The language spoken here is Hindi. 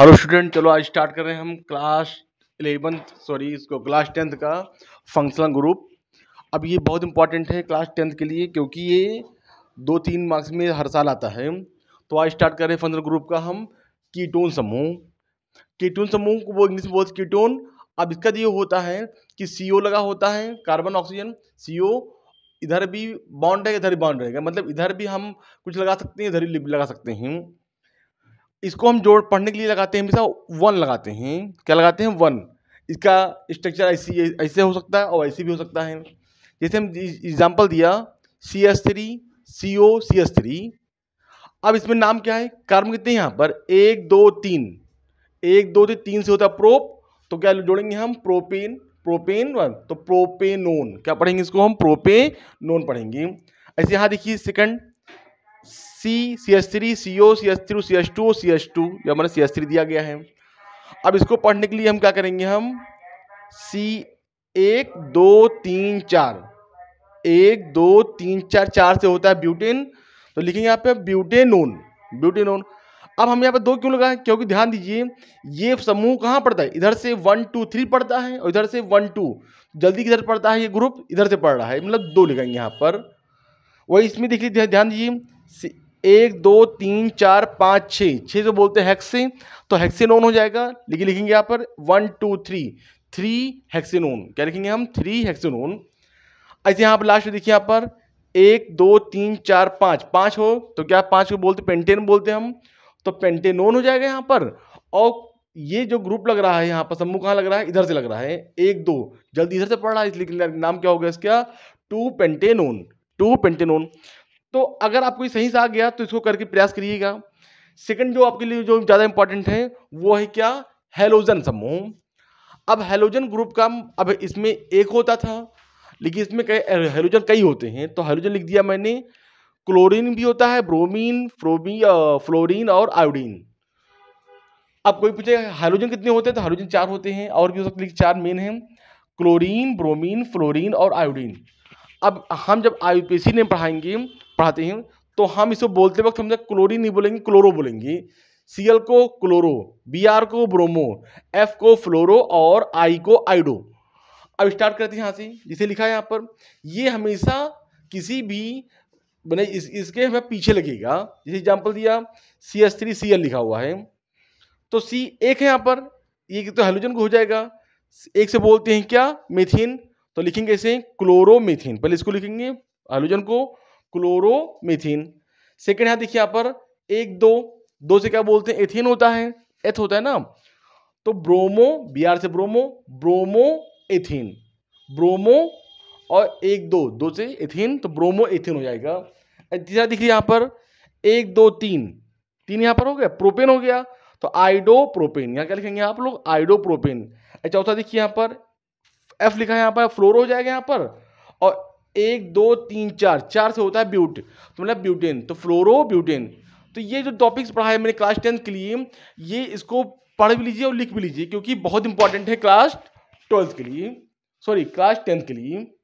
हेलो स्टूडेंट चलो आज स्टार्ट कर रहे हैं हम क्लास एलेवंथ सॉरी इसको क्लास टेंथ का फंक्शनल ग्रुप अब ये बहुत इंपॉर्टेंट है क्लास टेंथ के लिए क्योंकि ये दो तीन मार्क्स में हर साल आता है तो आज स्टार्ट कर रहे हैं फंक्शनल ग्रुप का हम कीटोन समूह कीटोन समूह को वो इंग्लिश में बोलते कीटोन अब इसका ये होता है कि सी लगा होता है कार्बन ऑक्सीजन सी इधर भी बाउंड है इधर भी बाउंड रहेगा मतलब इधर भी हम कुछ लगा सकते हैं इधर भी लगा सकते हैं इसको हम जोड़ पढ़ने के लिए लगाते हैं हमेशा वन लगाते हैं क्या लगाते हैं वन इसका स्ट्रक्चर ऐसी ऐसे हो सकता है और ऐसे भी हो सकता है जैसे हम एग्जाम्पल दिया C S three C O C S three अब इसमें नाम क्या है कर्म कितने यहाँ पर एक दो तीन एक दो से तीन से होता है प्रोप तो क्या जोड़ेंगे हम प्रोपेन प्रोपेन वन तो प्रोपेनोन क्या पढ़ेंगे इसको हम प्रोपेनोन पढ़ेंगे ऐसे यहाँ देखिए second C C S three C O C S three C S two C S two जो हमारा सी एस थ्री दिया गया है अब इसको पढ़ने के लिए हम क्या करेंगे हम सी एक दो तीन चार एक दो तीन चार चार से होता है ब्यूटेन तो लिखेंगे यहाँ पे ब्यूटेनोन ब्यूटेनोन अब हम यहाँ पे दो क्यों लगाए क्योंकि ध्यान दीजिए ये समूह कहाँ पड़ता है इधर से वन टू थ्री पड़ता है और इधर से वन टू जल्दी किधर पड़ता है ये ग्रुप इधर से पड़ रहा है मतलब दो लिखेंगे यहाँ पर वही इसमें देखिए ध्यान दीजिए एक दो तीन चार पाँच छः छः जो बोलते हैं हेक्सेन तो हेक्सेनोन हो जाएगा लेकिन लिखेंगे यहाँ पर one two three three hexanone क्या लिखेंगे हम थ्री हेक्सेनोन ऐसे यहाँ पर लास्ट में देखिए यहाँ पर एक दो तीन चार पाँच पाँच हो तो क्या पाँच को बोलते पेंटेन बोलते हैं हम तो पेंटेनोन हो जाएगा यहाँ पर और ये जो ग्रुप लग रहा है यहाँ पर समूह कहाँ लग रहा है इधर से लग रहा है एक दो जल्दी इधर से पढ़ रहा है इसलिए नाम क्या होगा इसका टू पेंटेनोन टू पेंटेनोन तो अगर आपको सही से आ गया तो इसको करके प्रयास करिएगा सेकंड जो आपके लिए जो ज़्यादा इंपॉर्टेंट है वो है क्या हेलोजन समूह अब हेलोजन ग्रुप का अब इसमें एक होता था लेकिन इसमें कई हेलोजन कई होते हैं तो हेलोजन लिख दिया मैंने क्लोरीन भी होता है ब्रोमीन फ्रोमी फ्लोरीन और आयोडीन अब कोई पूछे हाइड्रोजन कितने होते हैं तो हाइड्रोजन चार होते हैं और भी हो सकते हैं चार मेन हैं क्लोरीन ब्रोमीन फ्लोरीन और आयोडीन अब हम जब आईपीसी ने पढ़ाएंगे पढ़ाते हैं तो हम इसको बोलते वक्त हमने क्लोरीन नहीं बोलेंगे क्लोरो बोलेंगे सीएल को क्लोरो बी आर को ब्रोमो एफ को फ्लोरो और आई को आइडो अब स्टार्ट करते हैं यहाँ से जिसे लिखा है यहाँ पर ये हमेशा किसी भी मैंने इस इसके हमें पीछे लगेगा जैसे एग्जाम्पल दिया C S three C L लिखा हुआ है तो सी एक है यहाँ पर ये तो हेलोजन को हो जाएगा एक से बोलते हैं क्या मेथिन तो लिखेंगे इसे क्लोरोमेथीन पहले इसको लिखेंगे हेलोजन को क्लोरोमिथीन सेकेंड यहां देखिए यहां पर एक दो दो से क्या बोलते हैं एथीन होता है एथ होता है ना तो ब्रोमो बी आर से ब्रोमो ब्रोमो एथीन ब्रोमो और एक दो दो से एथीन तो ब्रोमो एथीन हो जाएगा तीसरा देखिए यहां पर एक दो तीन तीन यहां पर हो गया प्रोपेन हो गया तो आइडो प्रोपेन यहाँ क्या लिखेंगे आप लोग आइडो प्रोपेन चौथा देखिए यहां पर एफ लिखा है यहां पर फ्लोर हो जाएगा यहां पर एक दो तीन चार चार से होता है ब्यूट तो मतलब ब्यूटेन तो फ्लोरो ब्यूटेन तो ये जो टॉपिक्स पढ़ा है मैंने क्लास टेंथ के लिए ये इसको पढ़ भी लीजिए और लिख भी लीजिए क्योंकि बहुत इंपॉर्टेंट है क्लास ट्वेल्थ के लिए सॉरी क्लास टेंथ के लिए